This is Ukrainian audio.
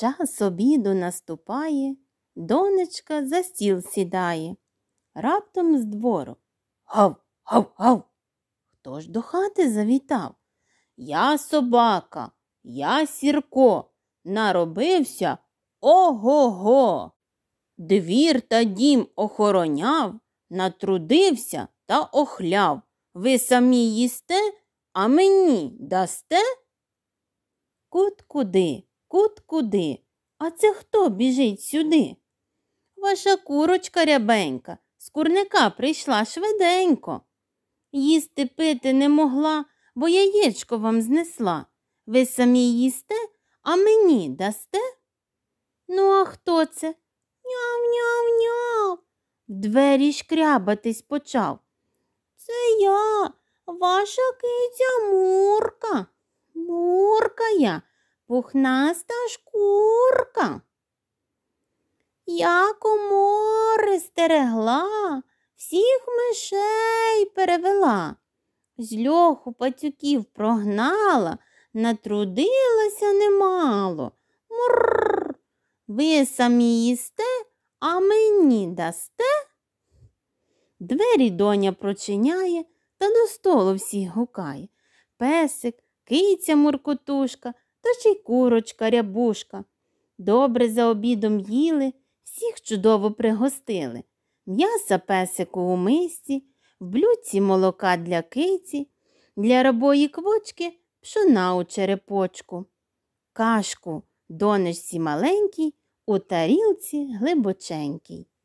Час обіду наступає, донечка за стіл сідає. Раптом з двору. Гав, гав, гав. Хто ж до хати завітав? Я собака, я сірко. Наробився ого. го Двір та дім охороняв, натрудився та охляв. Ви самі їсте, а мені дасте? Кут куди? кут куди. А це хто біжить сюди? Ваша курочка рябенька, з курника прийшла швиденько. Їсти пити не могла, бо яєчко вам знесла. Ви самі їсте, а мені дасте? Ну, а хто це? ням ням ням? В двері шкрябатись почав. Це я, ваша киця Мурка. Мурка я вухнаста шкурка. Я комори стерегла, всіх мишей перевела, з льоху пацюків прогнала, натрудилася немало. Мурр, ви самі їсте, а мені дасте. Двері доня прочиняє та до столу всіх гукає. Песик, киця муркотушка та ще й курочка, рябушка. Добре за обідом їли, всіх чудово пригостили. М'яса песику у мисці, в блюці молока для киці, для рабої квочки пшона у черепочку. Кашку донечці маленькій, у тарілці глибоченькій.